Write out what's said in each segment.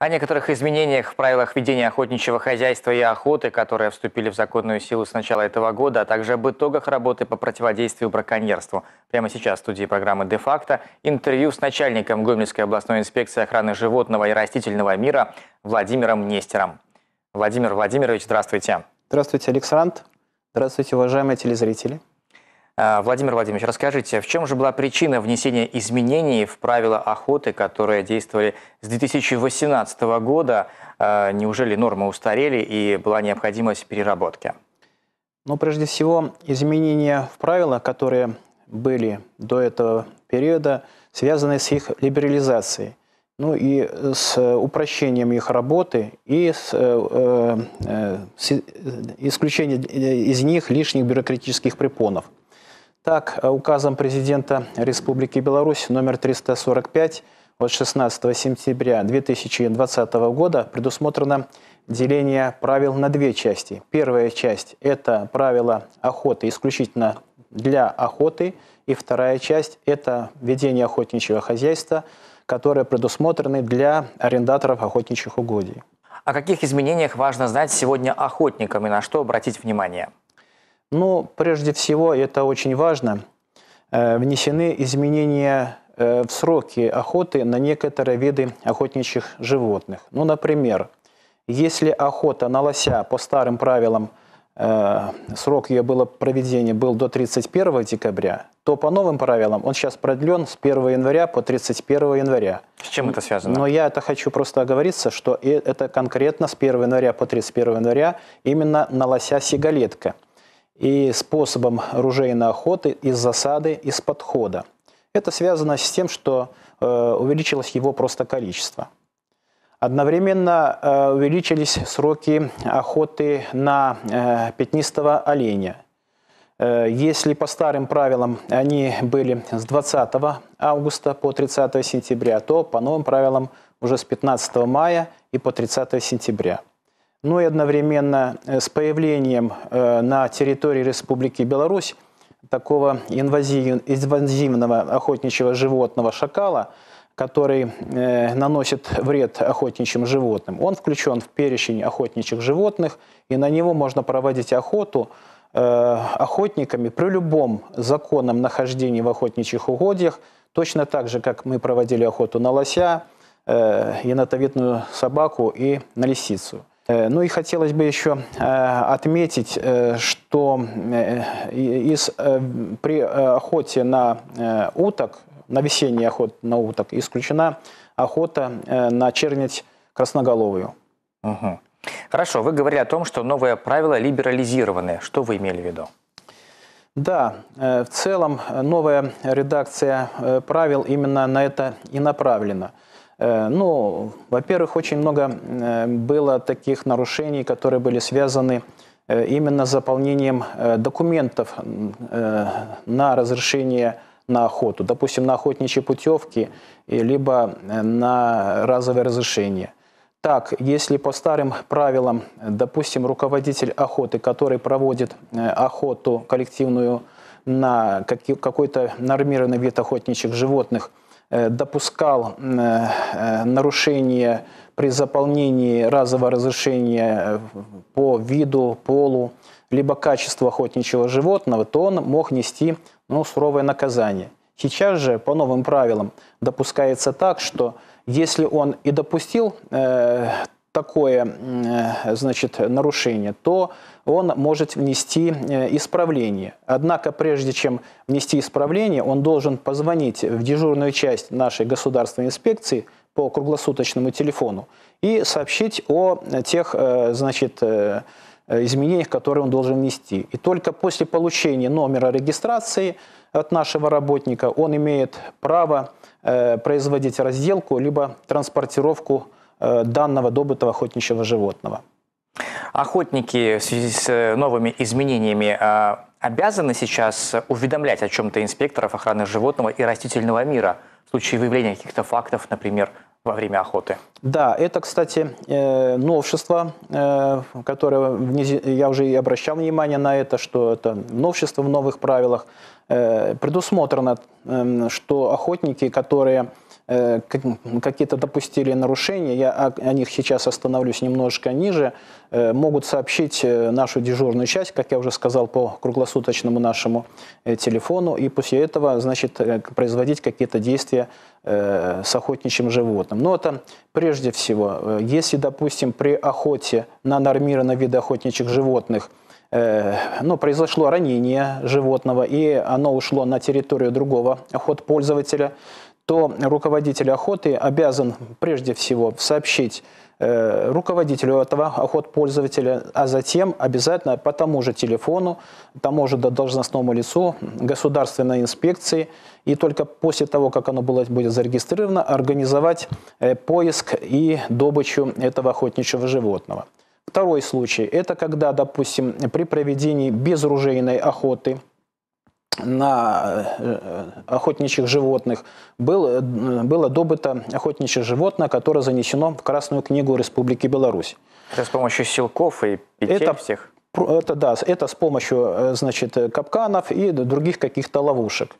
О некоторых изменениях в правилах ведения охотничьего хозяйства и охоты, которые вступили в законную силу с начала этого года, а также об итогах работы по противодействию браконьерству. Прямо сейчас в студии программы «Де-факто» интервью с начальником Гомельской областной инспекции охраны животного и растительного мира Владимиром Нестером. Владимир Владимирович, здравствуйте. Здравствуйте, Александр. Здравствуйте, уважаемые телезрители. А, Владимир Владимирович, расскажите, в чем же была причина внесения изменений в правила охоты, которые действовали с 2018 года? А, неужели нормы устарели и была необходимость переработки? Ну, прежде всего, изменения в правила, которые были до этого периода, связаны с их либерализацией ну и с э, упрощением их работы и с, э, э, э с э, исключением из них лишних бюрократических препонов. Так, э, указом президента Республики Беларусь номер 345 от 16 сентября 2020 года предусмотрено деление правил на две части. Первая часть – это правила охоты исключительно для охоты, и вторая часть – это ведение охотничьего хозяйства, которые предусмотрены для арендаторов охотничьих угодий. О каких изменениях важно знать сегодня охотникам и на что обратить внимание? Но ну, прежде всего, это очень важно, э, внесены изменения э, в сроки охоты на некоторые виды охотничьих животных. Ну, например, если охота на лося по старым правилам э, срок ее было проведения был до 31 декабря, то по новым правилам он сейчас продлен с 1 января по 31 января. С чем это связано? Но я это хочу просто оговориться, что это конкретно с 1 января по 31 января именно на лося сигалетка – и способом ружейной охоты из засады, из подхода. Это связано с тем, что э, увеличилось его просто количество. Одновременно э, увеличились сроки охоты на э, пятнистого оленя. Э, если по старым правилам они были с 20 августа по 30 сентября, то по новым правилам уже с 15 мая и по 30 сентября – но ну и одновременно э, с появлением э, на территории Республики Беларусь такого инвазивного охотничьего животного шакала, который э, наносит вред охотничьим животным. Он включен в перечень охотничьих животных, и на него можно проводить охоту охотниками при любом законном нахождении в охотничьих угодьях, точно так же, как мы проводили охоту на лося, енотовидную собаку и на лисицу. Э, ну и хотелось бы еще э, отметить, э, что из, при охоте на уток, на весенний охот на уток, исключена охота на чернить красноголовую. Угу. Хорошо, вы говорили о том, что новые правила либерализированы. Что вы имели в виду? Да, в целом новая редакция правил именно на это и направлена – Э, ну, во-первых, очень много э, было таких нарушений, которые были связаны э, именно с заполнением документов на разрешение на охоту. Допустим, на охотничьи путевки, либо на разовое разрешение. Так, если по старым правилам, допустим, руководитель охоты, который проводит охоту коллективную на какой-то нормированный вид охотничьих животных – Э, допускал э, э, нарушение при заполнении разового разрешения по виду, полу, либо качеству охотничьего животного, то он мог нести ну, суровое наказание. Сейчас же по новым правилам допускается так, что если он и допустил такое э, значит, нарушение, то он может внести э, исправление. Однако, прежде чем внести исправление, он должен позвонить в дежурную часть нашей государственной инспекции по круглосуточному телефону и сообщить о тех э, значит, изменениях, которые он должен внести. И только после получения номера регистрации от нашего работника он имеет право производить разделку либо транспортировку Э, данного добытого охотничьего животного. Охотники в связи с э, новыми изменениями а, обязаны сейчас уведомлять о чем-то инспекторов охраны животного и растительного мира в случае выявления каких-то фактов, например, во время охоты. Да, это, кстати, э, новшество, которое я уже и обращал внимание на это, что это новшество в новых правилах Э, предусмотрено, эм, что охотники, которые э, какие-то допустили нарушения, я о них сейчас остановлюсь немножко ниже, э, могут сообщить нашу дежурную часть, как я уже сказал, по круглосуточному нашему телефону, и после этого, значит, производить какие-то действия с охотничьим животным. Но это прежде всего, если, допустим, при охоте на нормированные виды охотничьих животных – Э, ну, произошло ранение животного, и оно ушло на территорию другого охотпользователя, то руководитель охоты обязан прежде всего сообщить э, руководителю этого охотпользователя, а затем обязательно по тому же телефону, тому же должностному лицу, государственной инспекции, и только после того, как оно было, будет зарегистрировано, организовать э, поиск и добычу этого охотничьего животного. Второй случай – это когда, допустим, при проведении безоружейной охоты на э, охотничьих животных был, э, было добыто охотничье животное, которое занесено в Красную книгу Республики Беларусь. Это с помощью силков и петель это, всех? Это, да, это с помощью э, значит, капканов и других каких-то ловушек.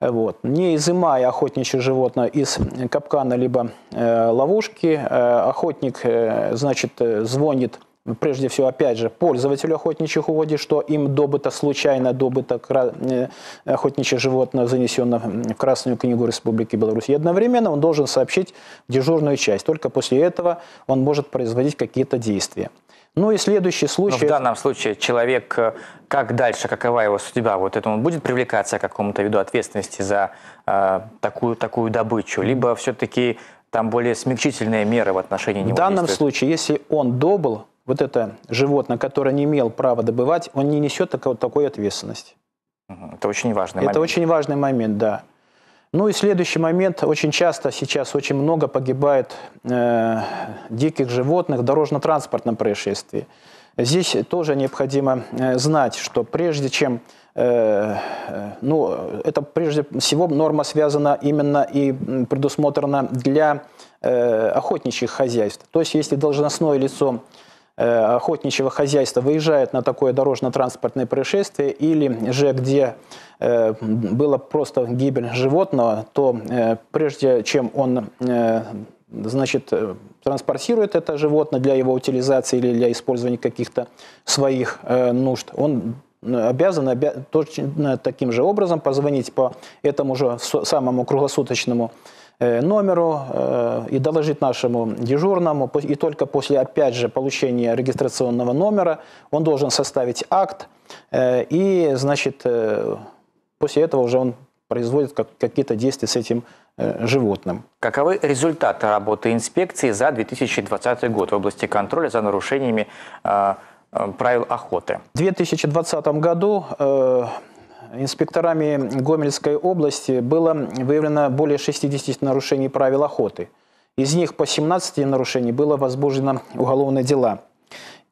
Вот. Не изымая охотничье животное из капкана либо э, ловушки, э, охотник э, значит, э, звонит прежде всего, опять же, пользователю охотничьих угодий, что им добыто, случайно добыто э, охотничье животное, занесено в Красную книгу Республики Беларусь. И одновременно он должен сообщить дежурную часть. Только после этого он может производить какие-то действия. Ну и следующий ну, случай... Но в данном случае человек, э, как дальше, какова его судьба? Вот это он будет привлекаться к какому-то виду ответственности за э, такую, такую добычу? Либо все-таки там более смягчительные меры в отношении него В данном действуют? случае, если он добыл, вот это животное, которое не имел права добывать, он не несет такой, такой ответственности. Это очень важный это момент. Это очень важный момент, да. Ну и следующий момент. Очень часто сейчас очень много погибает э, диких животных в дорожно-транспортном происшествии. Здесь тоже необходимо э, знать, что прежде чем, э, э, ну, это прежде всего норма связана именно и предусмотрена для э, охотничьих хозяйств. То есть, если должностное лицо Э, охотничьего хозяйства выезжает на такое дорожно-транспортное происшествие, или же где э, было просто гибель животного, то э, прежде чем он значит, транспортирует это животное для его утилизации или для использования каких-то своих нужд, он обязан обя точно таким же образом позвонить по этому же самому круглосуточному Э, номеру э, и доложить нашему дежурному. И только после, опять же, получения регистрационного номера он должен составить акт. Э, и, значит, после этого уже он производит какие-то действия с этим животным. Каковы результаты работы инспекции за 2020 год в области контроля за нарушениями правил охоты? В 2020 году Инспекторами Гомельской области было выявлено более 60 нарушений правил охоты. Из них по 17 нарушений было возбуждено уголовные дела.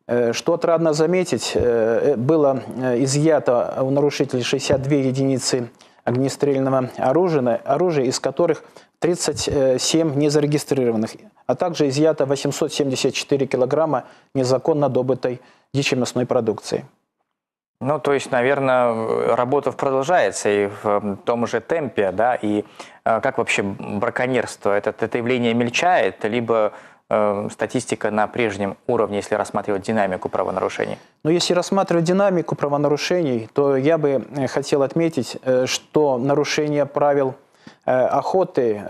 Э, что отрадно заметить, э, э, было изъято у нарушителей 62 единицы огнестрельного оружия, оружия, из которых 37 незарегистрированных, а также изъято 874 килограмма незаконно добытой дичи мясной продукции. Ну, то есть, наверное, работа продолжается и в том же темпе, да, и э, как вообще браконьерство, это, это явление мельчает, либо э, статистика на прежнем уровне, если рассматривать динамику правонарушений? Ну, если рассматривать динамику правонарушений, то я бы э, хотел отметить, э, что нарушение правил э, охоты,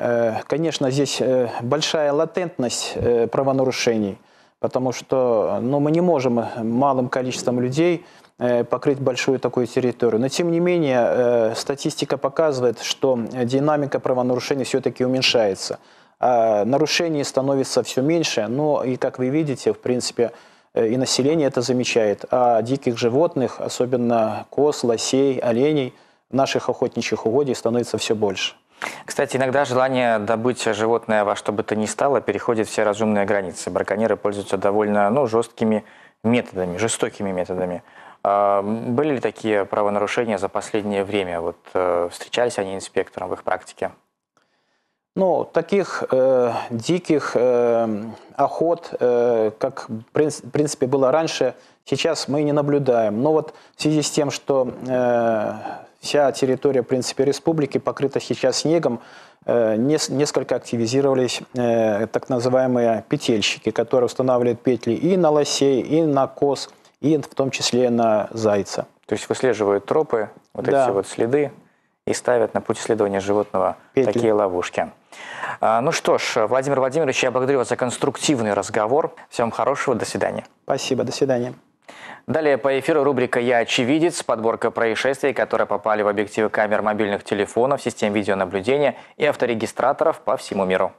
конечно, здесь большая латентность правонарушений, потому что ну, мы не можем малым количеством людей Э, покрыть большую такую территорию. Но тем не менее, э, статистика показывает, что динамика правонарушений все-таки уменьшается. А нарушений становится все меньше, но и, как вы видите, в принципе, э, и население это замечает, а диких животных, особенно коз, лосей, оленей, наших охотничьих угодий становится все больше. Кстати, иногда желание добыть животное во что бы то ни стало переходит все разумные границы. Браконьеры пользуются довольно ну, жесткими методами, жестокими методами. А, были ли такие правонарушения за последнее время? Вот э, встречались они инспектором в их практике? Ну, таких э, диких э, охот, э, как в принципе было раньше, сейчас мы не наблюдаем. Но вот в связи с тем, что э, вся территория, в принципе, республики покрыта сейчас снегом, э, нес, несколько активизировались э, так называемые петельщики, которые устанавливают петли и на лосей, и на коз, и в том числе на зайца. То есть выслеживают тропы, вот да. эти вот следы, и ставят на путь исследования животного Петли. такие ловушки. А, ну что ж, Владимир Владимирович, я благодарю вас за конструктивный разговор. Всем хорошего, до свидания. Спасибо, до свидания. Далее по эфиру рубрика «Я очевидец», подборка происшествий, которые попали в объективы камер мобильных телефонов, систем видеонаблюдения и авторегистраторов по всему миру.